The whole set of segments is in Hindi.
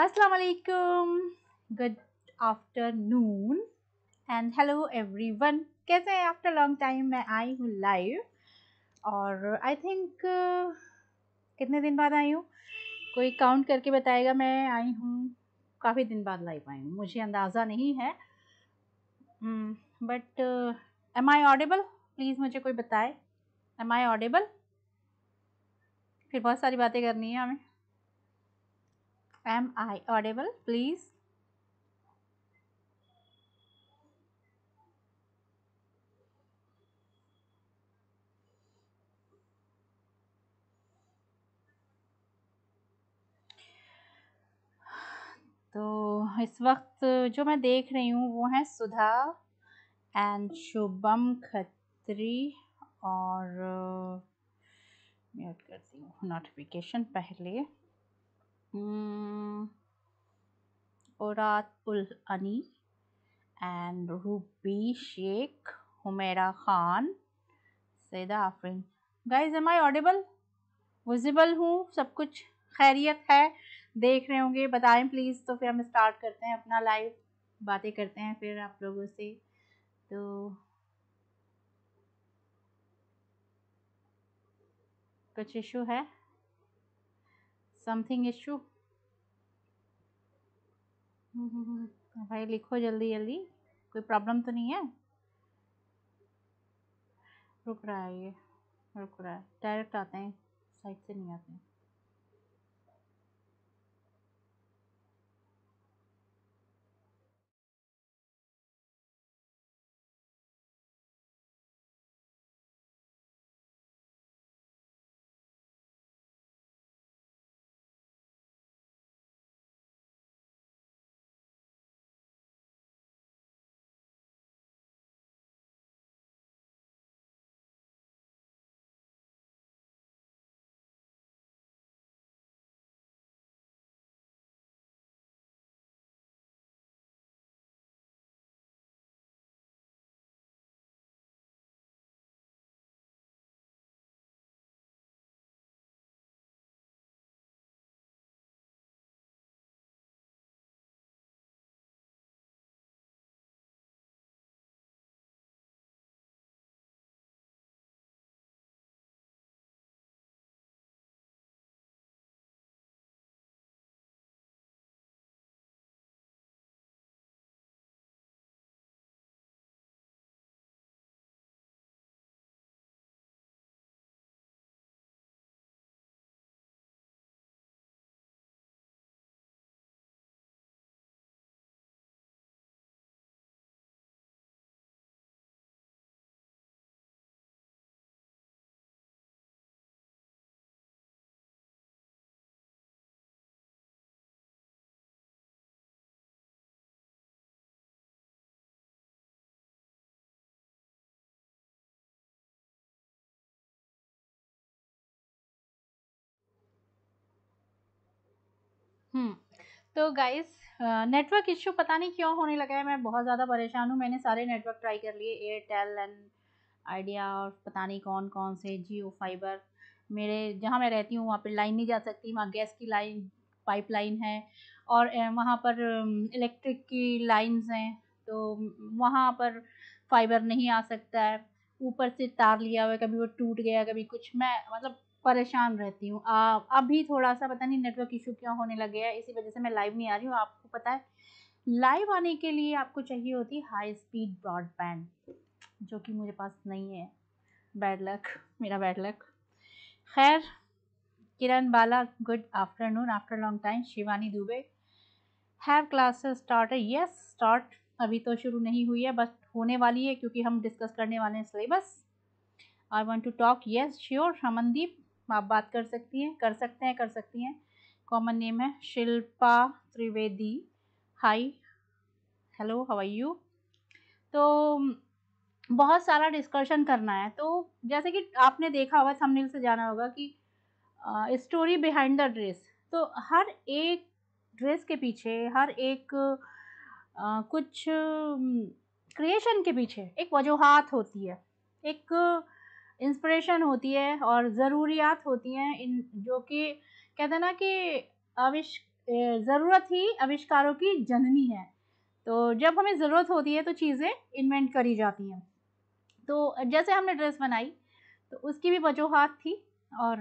असलकुम good afternoon and hello everyone कैसे हैं आफ्टर लॉन्ग टाइम मैं आई हूँ लाइव और आई थिंक uh, कितने दिन बाद आई हूँ कोई काउंट करके बताएगा मैं आई हूँ काफ़ी दिन बाद लाइव आई हूँ मुझे अंदाज़ा नहीं है but am I audible please मुझे कोई बताए एम आई ऑडेबल फिर बहुत सारी बातें करनी है हमें Am I audible, please? तो इस वक्त जो मैं देख रही हूँ वो है सुधा एंड शुभम खत्री और म्यूट uh, करती हूँ नोटिफिकेशन पहले औरत उल अनी and Ruby Shaikh Humaira Khan Saida Afreen guys am I audible visible हूँ सब कुछ खैरियत है देख रहे होंगे बताएं प्लीज़ तो फिर हम स्टार्ट करते हैं अपना लाइव बातें करते हैं फिर आप लोगों से तो कुछ इशू है समथिंग इशू भाई लिखो जल्दी जल्दी कोई प्रॉब्लम तो नहीं है रुक रहा है ये रुक रहा है डायरेक्ट आते हैं साइड से नहीं आते हैं हम्म। तो गाइस नेटवर्क इश्यू पता नहीं क्यों होने लगा है मैं बहुत ज़्यादा परेशान हूँ मैंने सारे नेटवर्क ट्राई कर लिए एयरटेल एंड आइडिया और पता नहीं कौन कौन से जियो फाइबर मेरे जहाँ मैं रहती हूँ वहाँ पर लाइन नहीं जा सकती वहाँ गैस की लाइन पाइप लाइन है और वहाँ पर इलेक्ट्रिक की लाइंस हैं तो वहाँ पर फाइबर नहीं आ सकता है ऊपर से तार लिया हुआ है कभी वो टूट गया कभी कुछ मैं मतलब परेशान रहती हूँ अभी थोड़ा सा पता नहीं नेटवर्क इशू क्यों होने लगे है इसी वजह से मैं लाइव नहीं आ रही हूँ आपको पता है लाइव आने के लिए आपको चाहिए होती हाई स्पीड ब्रॉडबैंड जो कि मेरे पास नहीं है बैड लक मेरा बैड लक खैर Kiran Bala good afternoon after long time Shivani Dubey have classes start yes start अभी तो शुरू नहीं हुई है बस होने वाली है क्योंकि हम डिस्कस करने वाले हैं syllabus I want to talk yes sure Ramandeep आप बात कर सकती हैं कर सकते हैं कर सकती हैं कॉमन नेम है Shilpa Trivedi hi hello how are you तो बहुत सारा डिस्कशन करना है तो जैसे कि आपने देखा होगा थंबनेल से जाना होगा कि स्टोरी बिहाइंड द ड्रेस तो हर एक ड्रेस के पीछे हर एक आ, कुछ क्रिएशन के पीछे एक वजूहत होती है एक इंस्पिरेशन होती है और ज़रूरियात होती हैं इन जो कि कहते हैं ना कि आविष ज़रूरत ही आविष्कारों की जननी है तो जब हमें ज़रूरत होती है तो चीज़ें इन्वेंट करी जाती हैं तो जैसे हमने ड्रेस बनाई तो उसकी भी वजूहत थी और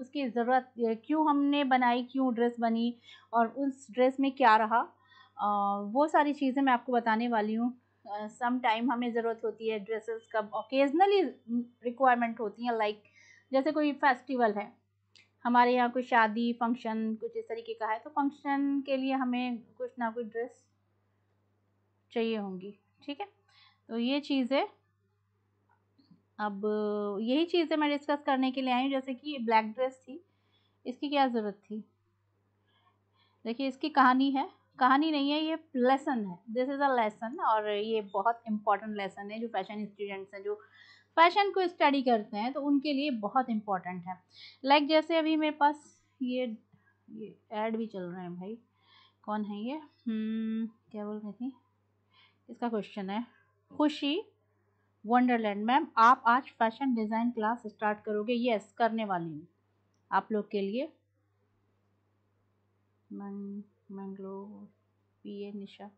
उसकी ज़रूरत क्यों हमने बनाई क्यों ड्रेस बनी और उस ड्रेस में क्या रहा आ, वो सारी चीज़ें मैं आपको बताने वाली हूँ सम टाइम हमें ज़रूरत होती है ड्रेसेस का ओकेजनली रिक्वायरमेंट होती है लाइक like, जैसे कोई फेस्टिवल है हमारे यहाँ कोई शादी फंक्शन कुछ इस तरीके का है तो फंक्शन के लिए हमें कुछ ना कुछ ड्रेस चाहिए होंगी ठीक है तो ये चीज़ें अब यही चीज़ें मैं डिस्कस करने के लिए आई हूँ जैसे कि ब्लैक ड्रेस थी इसकी क्या ज़रूरत थी देखिए इसकी कहानी है कहानी नहीं है ये लेसन है दिस इज़ अ लेसन और ये बहुत इंपॉर्टेंट लेसन है जो फैशन स्टूडेंट्स हैं जो फैशन को स्टडी करते हैं तो उनके लिए बहुत इंपॉर्टेंट है लाइक like जैसे अभी मेरे पास ये ये भी चल रहे हैं भाई कौन है ये hmm, क्या बोल रही थी इसका क्वेश्चन है खुशी वंडरलैंड मैम आप आज फैशन डिज़ाइन क्लास स्टार्ट करोगे यस करने वाली हूँ आप लोग के लिए मैंगलोर पी ए निशा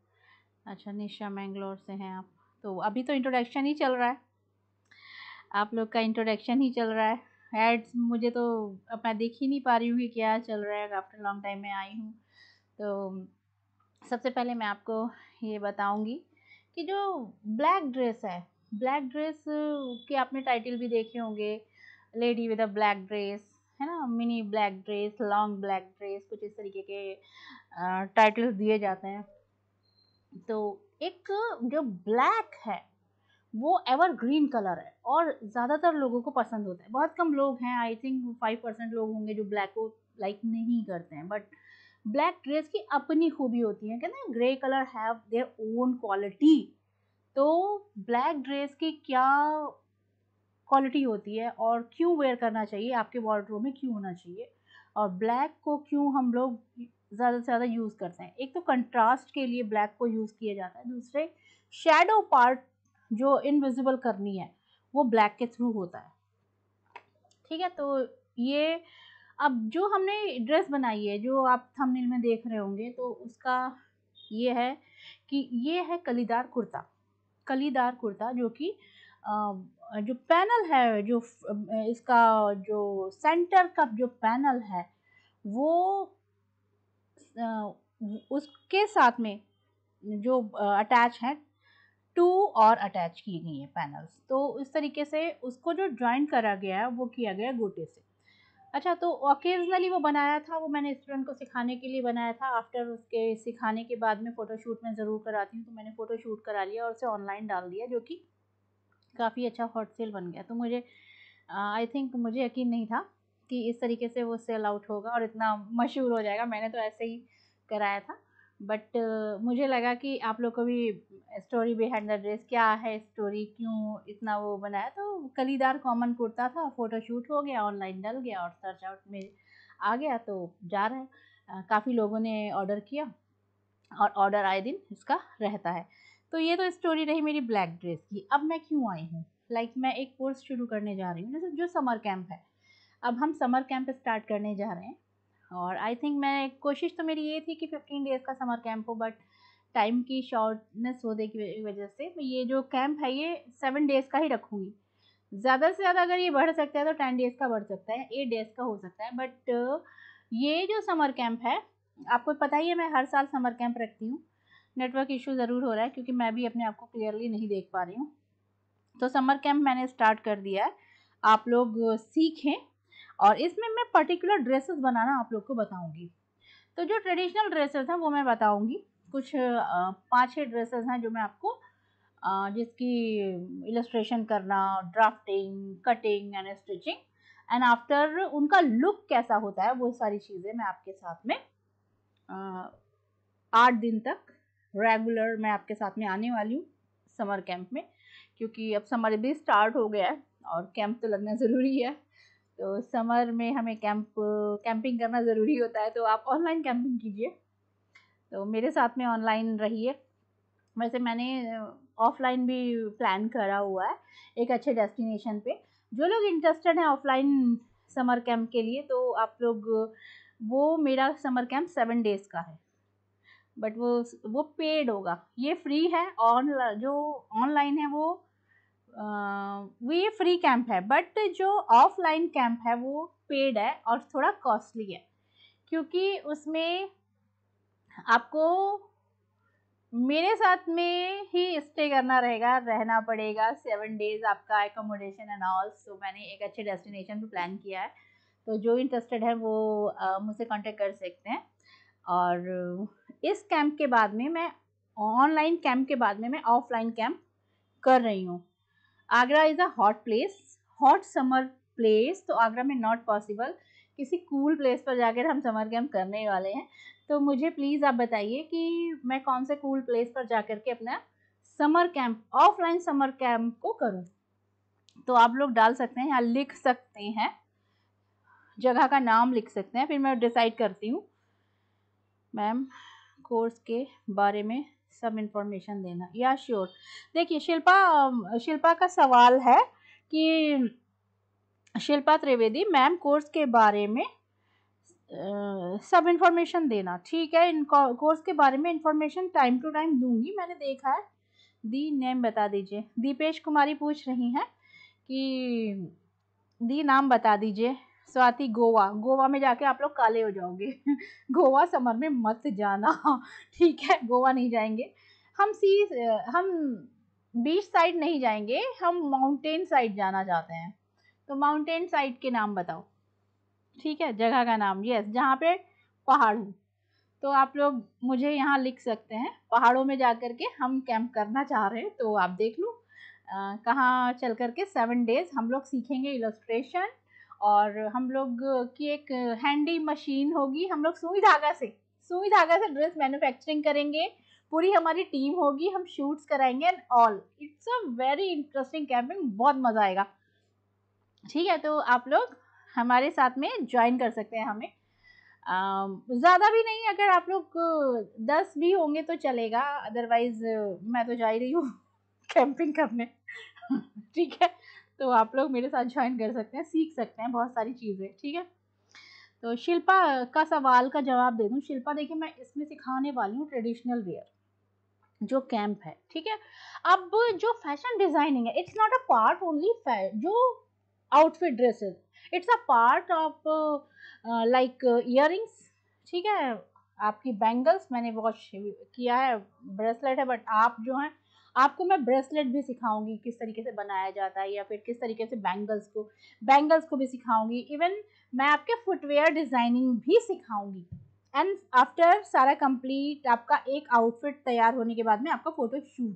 अच्छा निशा मैंगलोर से हैं आप तो अभी तो इंट्रोडक्शन ही चल रहा है आप लोग का इंट्रोडक्शन ही चल रहा है एड्स मुझे तो अब मैं देख ही नहीं पा रही हूँ कि क्या चल रहा है आफ्टर लॉन्ग टाइम में आई हूँ तो सबसे पहले मैं आपको ये बताऊँगी कि जो ब्लैक ड्रेस है ब्लैक ड्रेस के आपने टाइटल भी देखे होंगे lady with a black dress है ना mini black dress long black dress कुछ इस तरीके के टाइटल्स दिए जाते हैं तो एक जो ब्लैक है वो एवर ग्रीन कलर है और ज़्यादातर लोगों को पसंद होता है बहुत कम लोग हैं आई थिंक फाइव परसेंट लोग होंगे जो ब्लैक को लाइक नहीं करते हैं बट ब्लैक ड्रेस की अपनी खूबी होती है कहते हैं grey colour have their own quality तो ब्लैक ड्रेस की क्या क्वालिटी होती है और क्यों वेयर करना चाहिए आपके वार्ड्रोब में क्यों होना चाहिए और ब्लैक को क्यों हम लोग ज़्यादा से ज़्यादा यूज़ करते हैं एक तो कंट्रास्ट के लिए ब्लैक को यूज़ किया जाता है दूसरे शेडो पार्ट जो इनविजिबल करनी है वो ब्लैक के थ्रू होता है ठीक है तो ये अब जो हमने ड्रेस बनाई है जो आप थंबनेल में देख रहे होंगे तो उसका ये है कि ये है कलीदार कुर्ता कलीदार कुर्ता जो कि जो पैनल है जो इसका जो सेंटर का जो पैनल है वो उसके साथ में जो अटैच है टू और अटैच की गई है पैनल्स तो इस तरीके से उसको जो ज्वाइन करा गया है वो किया गया गोटे से अच्छा तो ओकेजनली वो बनाया था वो मैंने स्टूडेंट को सिखाने के लिए बनाया था आफ्टर उसके सिखाने के बाद में फ़ोटोशूट में ज़रूर कराती हूँ तो मैंने फ़ोटोशूट करा लिया और उसे ऑनलाइन डाल दिया जो कि काफ़ी अच्छा हॉट सेल बन गया तो मुझे आई थिंक मुझे यकीन नहीं था कि इस तरीके से वो सेल आउट होगा और इतना मशहूर हो जाएगा मैंने तो ऐसे ही कराया था बट uh, मुझे लगा कि आप लोग को भी स्टोरी बिहाइंड द ड्रेस क्या है स्टोरी क्यों इतना वो बनाया तो कलीदार कॉमन कुर्ता था फ़ोटोशूट हो गया ऑनलाइन डल गया और सर्च आउट में आ गया तो जा रहा है काफ़ी लोगों ने ऑर्डर किया और ऑर्डर आए दिन इसका रहता है तो ये तो स्टोरी रही मेरी ब्लैक ड्रेस की अब मैं क्यों आई हूँ लाइक like, मैं एक कोर्स शुरू करने जा रही हूँ जो समर कैंप है अब हम समर कैंप स्टार्ट करने जा रहे हैं और आई थिंक मैं कोशिश तो मेरी ये थी कि फिफ्टीन डेज़ का समर कैंप हो बट टाइम की शॉर्टनेस होने की वजह से मैं ये जो कैंप है ये सेवन डेज़ का ही रखूँगी ज़्यादा से ज़्यादा अगर ये बढ़ सकता है तो टेन डेज़ का बढ़ सकता है एट डेज़ का हो सकता है बट ये जो समर कैंप है आपको पता ही है मैं हर साल समर कैंप रखती हूँ नेटवर्क इशू ज़रूर हो रहा है क्योंकि मैं भी अपने आप को क्लियरली नहीं देख पा रही हूँ तो समर कैंप मैंने स्टार्ट कर दिया है आप लोग सीखें और इसमें मैं पर्टिकुलर ड्रेसेस बनाना आप लोग को बताऊँगी तो जो ट्रेडिशनल ड्रेसेस हैं वो मैं बताऊँगी कुछ पाँच छः ड्रेसेस हैं जो मैं आपको जिसकी इलस्ट्रेशन करना drafting cutting and stitching and after उनका लुक कैसा होता है वो सारी चीज़ें मैं आपके साथ में आठ दिन तक रेगुलर मैं आपके साथ में आने वाली हूँ समर कैंप में क्योंकि अब समर भी स्टार्ट हो गया है और कैंप तो लगना ज़रूरी है तो समर में हमें कैंप कैंपिंग करना ज़रूरी होता है तो आप ऑनलाइन कैंपिंग कीजिए तो मेरे साथ में ऑनलाइन रहिए वैसे मैंने ऑफलाइन भी प्लान करा हुआ है एक अच्छे डेस्टिनेशन पे जो लोग इंटरेस्टेड हैं ऑफलाइन समर कैंप के लिए तो आप लोग वो मेरा समर कैंप सेवन डेज़ का है बट वो वो पेड होगा ये फ्री है ऑन जो ऑनलाइन है वो आ, वो ये फ्री कैंप है बट जो ऑफलाइन कैंप है वो पेड है और थोड़ा कॉस्टली है क्योंकि उसमें आपको मेरे साथ में ही स्टे करना रहेगा रहना पड़ेगा सेवन डेज आपका एकोमोडेशन एंड ऑल सो मैंने एक अच्छे डेस्टिनेशन पे प्लान किया है तो जो इंटरेस्टेड है वो मुझसे कांटेक्ट कर सकते हैं और इस कैंप के बाद में मैं ऑनलाइन कैंप के बाद में मैं ऑफलाइन कैंप कर रही हूँ Agra is a hot place hot summer place तो आगरा में नॉट पॉसिबल किसी कूल प्लेस पर जाकर हम समर कैम्प करने वाले हैं तो मुझे प्लीज़ आप बताइए कि मैं कौन से कूल प्लेस पर जा करके के अपना summer camp offline summer camp को करूँ तो आप लोग डाल सकते हैं या लिख सकते हैं जगह का नाम लिख सकते हैं फिर मैं डिसाइड करती हूँ मैम कोर्स के बारे में सब इंफॉर्मेशन देना या श्योर देखिए शिल्पा शिल्पा का सवाल है कि शिल्पा त्रिवेदी मैम कोर्स के बारे में सब इंफॉर्मेशन देना ठीक है इन कोर्स के बारे में इंफॉर्मेशन टाइम टू टाइम दूंगी मैंने देखा है दी नेम बता दीजिए दीपेश कुमारी पूछ रही हैं कि दी नाम बता दीजिए स्वाति गोवा गोवा में जाके आप लोग काले हो जाओगे गोवा समर में मत जाना ठीक है गोवा नहीं जाएंगे हम सी हम बीच साइड नहीं जाएंगे हम माउंटेन साइड जाना चाहते हैं तो माउंटेन साइड के नाम बताओ ठीक है जगह का नाम यस जहाँ पे पहाड़ हो तो आप लोग मुझे यहाँ लिख सकते हैं पहाड़ों में जा कर के हम कैंप करना चाह रहे हैं तो आप देख लो कहाँ चल करके सेवन डेज हम लोग सीखेंगे इलस्ट्रेशन और हम लोग की एक हैंडी मशीन होगी हम लोग सुई धागा से सुई धागा से ड्रेस मैन्युफैक्चरिंग करेंगे पूरी हमारी टीम होगी हम शूट्स कराएंगे and all it's a very interesting camping बहुत मज़ा आएगा ठीक है तो आप लोग हमारे साथ में ज्वाइन कर सकते हैं हमें ज़्यादा भी नहीं अगर आप लोग दस भी होंगे तो चलेगा अदरवाइज़ मैं तो जा ही रही हूँ कैंपिंग करने ठीक है तो आप लोग मेरे साथ ज्वाइन कर सकते हैं सीख सकते हैं बहुत सारी चीज़ें ठीक है तो शिल्पा का सवाल का जवाब दे दूँ शिल्पा देखिए मैं इसमें सिखाने वाली हूँ ट्रेडिशनल वेयर जो कैंप है ठीक है अब जो फैशन डिजाइनिंग है it's not a part only जो outfit dresses it's a part of like year ठीक है आपकी बैंगल्स मैंने वॉश किया है ब्रेसलेट है बट आप जो हैं आपको मैं ब्रेसलेट भी सिखाऊंगी किस तरीके से बनाया जाता है या फिर किस तरीके से बैंगल्स को बैंगल्स को भी सिखाऊंगी इवन मैं आपके फुटवेयर डिज़ाइनिंग भी सिखाऊंगी एंड आफ्टर सारा कंप्लीट आपका एक आउटफिट तैयार होने के बाद में आपका फोटो शूट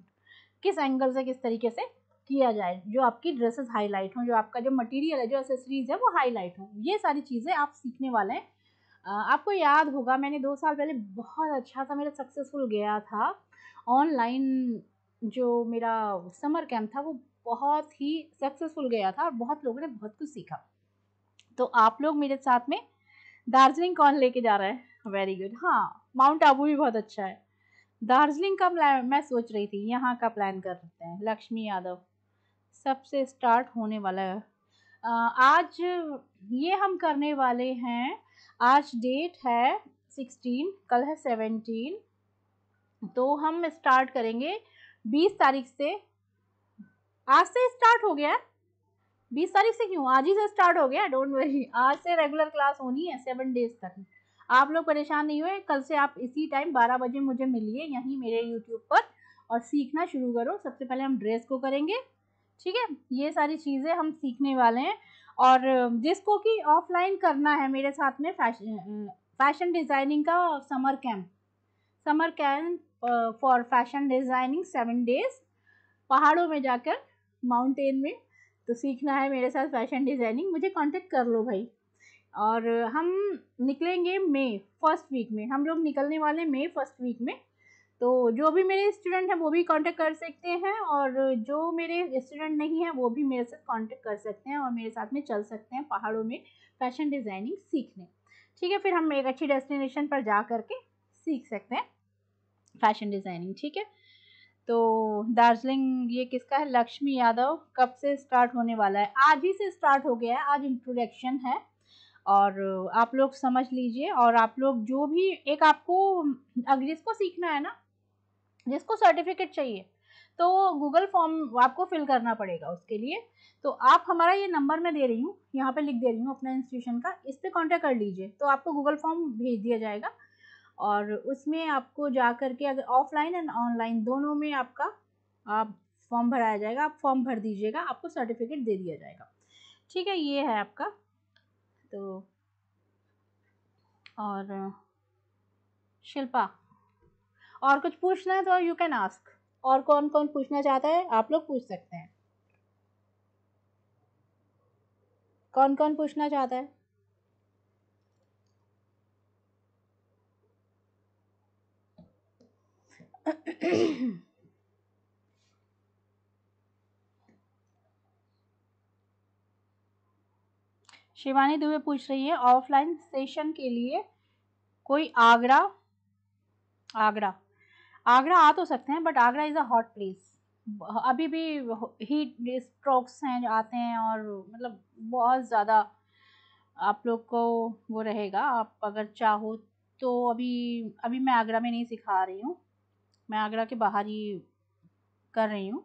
किस एंगल से किस तरीके से किया जाए जो आपकी ड्रेसेस हाईलाइट हों जो आपका जो मटेरियल है जो एसेसरीज है वो हाईलाइट हों ये सारी चीज़ें आप सीखने वाले हैं आपको याद होगा मैंने दो साल पहले बहुत अच्छा सा मेरा सक्सेसफुल गया था ऑनलाइन जो मेरा समर कैंप था वो बहुत ही सक्सेसफुल गया था और बहुत लोगों ने बहुत कुछ सीखा तो आप लोग मेरे साथ में दार्जिलिंग कौन लेके जा रहा है वेरी गुड हाँ माउंट आबू भी बहुत अच्छा है दार्जिलिंग का प्लान मैं सोच रही थी यहाँ का प्लान कर रहे हैं लक्ष्मी यादव सबसे स्टार्ट होने वाला है आज ये हम करने वाले हैं आज डेट है सिक्सटीन कल है सेवेंटीन तो हम स्टार्ट करेंगे बीस तारीख से आज से स्टार्ट हो गया बीस तारीख से क्यों आज ही से स्टार्ट हो गया डोंट वरी आज से रेगुलर क्लास होनी है सेवन डेज तक आप लोग परेशान नहीं हुए कल से आप इसी टाइम बारह बजे मुझे मिलिए यहीं मेरे यूट्यूब पर और सीखना शुरू करो सबसे पहले हम ड्रेस को करेंगे ठीक है ये सारी चीज़ें हम सीखने वाले हैं और जिसको कि ऑफलाइन करना है मेरे साथ में फैशन फैशन डिज़ाइनिंग का summer camp summer camp for fashion designing seven days पहाड़ों में जाकर माउंटेन में तो सीखना है मेरे साथ फैशन डिज़ाइनिंग मुझे कांटेक्ट कर लो भाई और हम निकलेंगे मई फर्स्ट वीक में हम लोग निकलने वाले मई फर्स्ट वीक में तो जो भी मेरे स्टूडेंट हैं वो भी कांटेक्ट कर सकते हैं और जो मेरे स्टूडेंट नहीं हैं वो भी मेरे साथ कांटेक्ट कर सकते हैं और मेरे साथ में चल सकते हैं पहाड़ों में फैशन डिज़ाइनिंग सीखने ठीक है फिर हम एक अच्छी डेस्टिनेशन पर जा करके सीख सकते हैं फैशन डिज़ाइनिंग ठीक है तो दार्जिलिंग ये किसका है लक्ष्मी यादव कब से स्टार्ट होने वाला है आज ही से स्टार्ट हो गया है आज इंट्रोडक्शन है और आप लोग समझ लीजिए और आप लोग जो भी एक आपको अगर जिसको सीखना है ना जिसको सर्टिफिकेट चाहिए तो गूगल फॉर्म आपको फिल करना पड़ेगा उसके लिए तो आप हमारा ये नंबर मैं दे रही हूँ यहाँ पे लिख दे रही हूँ अपने इंस्टीट्यूशन का इस पर कॉन्टेक्ट कर लीजिए तो आपको गूगल फॉर्म भेज दिया जाएगा और उसमें आपको जा कर के अगर ऑफलाइन एंड ऑनलाइन दोनों में आपका आप फॉर्म भराया जाएगा आप फॉर्म भर दीजिएगा आपको सर्टिफिकेट दे दिया जाएगा ठीक है ये है आपका तो और शिल्पा और कुछ पूछना है तो यू कैन आस्क और कौन कौन पूछना चाहता है आप लोग पूछ सकते हैं कौन कौन पूछना चाहता है शिवानी दुबे पूछ रही है ऑफलाइन सेशन के लिए कोई आगरा आगरा आगरा आ तो सकते हैं but Agra is a hot place अभी भी हीट स्ट्रोक्स हैं जो आते हैं और मतलब बहुत ज़्यादा आप लोग को वो रहेगा आप अगर चाहो तो अभी अभी मैं आगरा में नहीं सिखा रही हूँ मैं आगरा के बाहर ही कर रही हूँ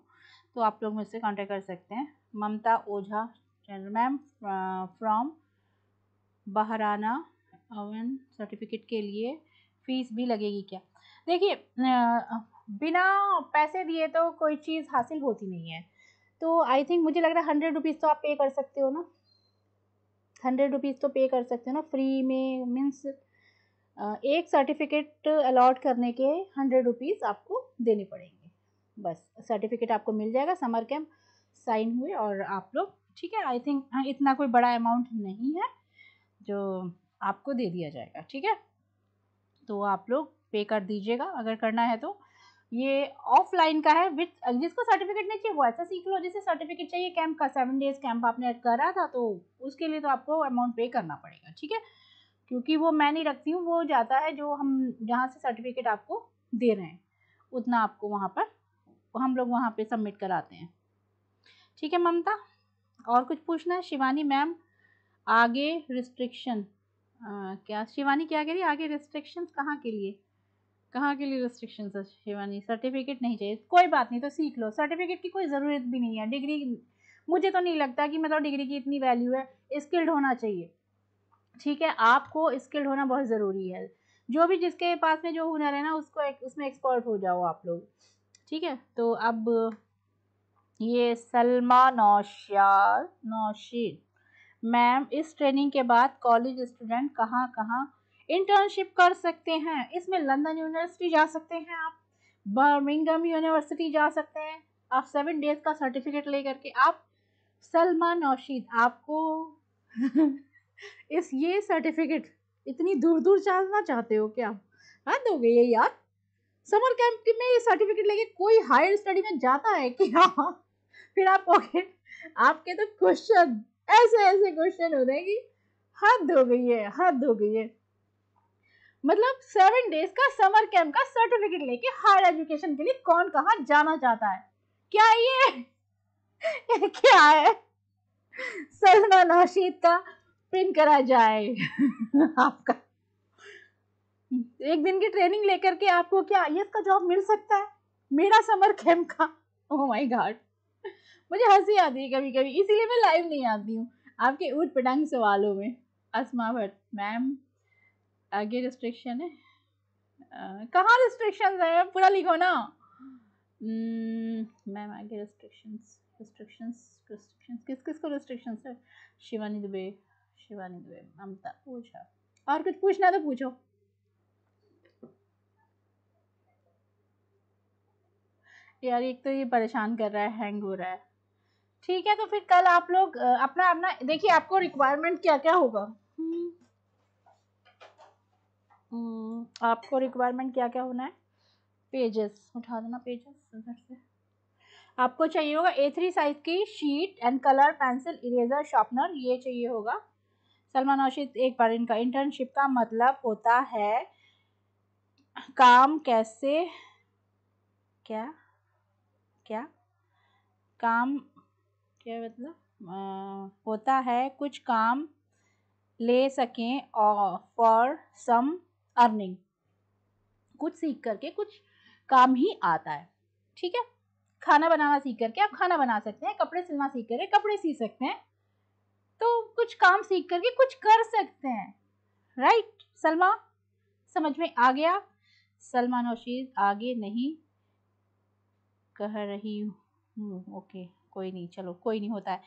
तो आप लोग मुझसे कांटेक्ट कर सकते हैं Mamta Ojha channel ma'am from बहराना अवन सर्टिफिकेट के लिए फ़ीस भी लगेगी क्या देखिए बिना पैसे दिए तो कोई चीज़ हासिल होती नहीं है तो आई थिंक मुझे लग रहा है हंड्रेड रुपीज़ तो आप पे कर सकते हो ना हंड्रेड रुपीज़ तो पे कर सकते हो ना फ्री में मीन्स एक सर्टिफिकेट अलॉट करने के हंड्रेड रुपीज़ आपको देने पड़ेंगे बस सर्टिफिकेट आपको मिल जाएगा समर कैम्प साइन हुए और आप लोग ठीक है आई थिंक हाँ, इतना कोई बड़ा अमाउंट नहीं है जो आपको दे दिया जाएगा ठीक है तो आप लोग पे कर दीजिएगा अगर करना है तो ये ऑफलाइन का है विथ जिसको सर्टिफिकेट नहीं चाहिए वो ऐसा सीख लो जैसे सर्टिफिकेट चाहिए कैंप का सेवन डेज कैंप आपने करा था तो उसके लिए तो आपको अमाउंट पे करना पड़ेगा ठीक है क्योंकि वो मैं नहीं रखती हूँ वो जाता है जो हम जहाँ से सर्टिफिकेट आपको दे रहे हैं उतना आपको वहाँ पर हम लोग वहाँ पे सबमिट कराते हैं ठीक है ममता और कुछ पूछना है शिवानी मैम आगे रिस्ट्रिक्शन क्या शिवानी क्या कह रही है आगे रिस्ट्रिक्शन कहाँ के लिए कहाँ के लिए रिस्ट्रिक्शन है शिवानी सर्टिफिकेट नहीं चाहिए कोई बात नहीं तो सीख लो सर्टिफिकेट की कोई ज़रूरत भी नहीं है डिग्री मुझे तो नहीं लगता कि मतलब डिग्री की इतनी वैल्यू है स्किल्ड होना चाहिए ठीक है आपको स्किल्ड होना बहुत ज़रूरी है जो भी जिसके पास में जो हुनर है ना उसको एक, उसमें एक्सपर्ट हो जाओ आप लोग ठीक है तो अब ये सलमा नौशाद नौशीद मैम इस ट्रेनिंग के बाद कॉलेज स्टूडेंट कहाँ कहाँ इंटर्नशिप कर सकते हैं इसमें लंदन यूनिवर्सिटी जा सकते हैं आप बर्मिंगम यूनिवर्सिटी जा सकते हैं आप सेवन डेज का सर्टिफिकेट ले करके आप सलमा नौशीद आपको इस ये सर्टिफिकेट इतनी दूर दूर जाना चाहते हो क्या हाँ तो ये यार समर कैंप में ये सर्टिफिकेट लेके कोई हायर स्टडी में जाता है क्या फिर आप ओके आपके तो क्वेश्चन ऐसे ऐसे क्वेश्चन हो रहे कि हद हो गई है हद हो गई है मतलब सेवन डेज का समर कैंप का सर्टिफिकेट लेके हायर एजुकेशन के लिए कौन कहा जाना चाहता है क्या ये, क्या है सलमान रशीद का प्रिंट करा जाए आपका एक दिन की ट्रेनिंग लेकर के आपको क्या आई का जॉब मिल सकता है मेरा समर खेम का ओह माय गॉड मुझे हंसी आती है कभी कभी इसीलिए मैं लाइव नहीं आती हूँ आपके ऊट पटांग सवालों में असमा भट्ट मैम आगे रिस्ट्रिक्शन है कहाँ रिस्ट्रिक्शन है पूरा लिखो ना मैम hmm, आगे रिस्ट्रिक्शंस रिस्ट्रिक्शंस रिस्ट्रिक्शंस किस किस को रिस्ट्रिक्शंस है शिवानी दुबे शिवानी दुबे ममता पूछा और कुछ पूछना तो पूछो यार एक तो ये परेशान कर रहा है हैंग हो रहा है ठीक है तो फिर कल आप लोग अपना अपना देखिए आपको रिक्वायरमेंट क्या क्या होगा हम्म। हम्म, आपको रिक्वायरमेंट क्या क्या होना है पेजेस उठा देना पेजेस उधर से आपको चाहिए होगा ए थ्री साइज की sheet and colour pencil eraser sharpener ये चाहिए होगा सलमान रशीद एक बार इनका इंटर्नशिप का मतलब होता है काम कैसे क्या क्या काम क्या मतलब होता है कुछ काम ले सकें और फॉर सम अर्निंग कुछ सीख करके कुछ काम ही आता है ठीक है खाना बनाना सीख करके आप खाना बना सकते हैं कपड़े सिलना सीख करके कपड़े सी सकते हैं तो कुछ काम सीख करके कुछ कर सकते हैं राइट सलमा समझ में आ गया सलमा नौशीद आगे नहीं कह रही हूँ ओके कोई नहीं चलो कोई नहीं होता है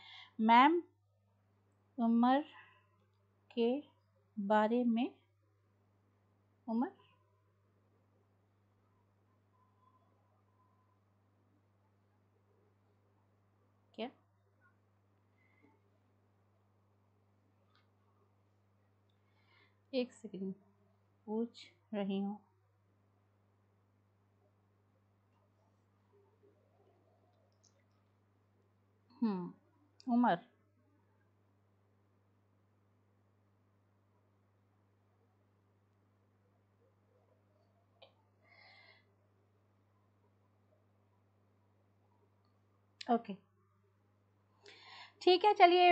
मैम उमर के बारे में उमर एक सेकेंड पूछ रही हूँ हम्म, उमर ओके ठीक है चलिए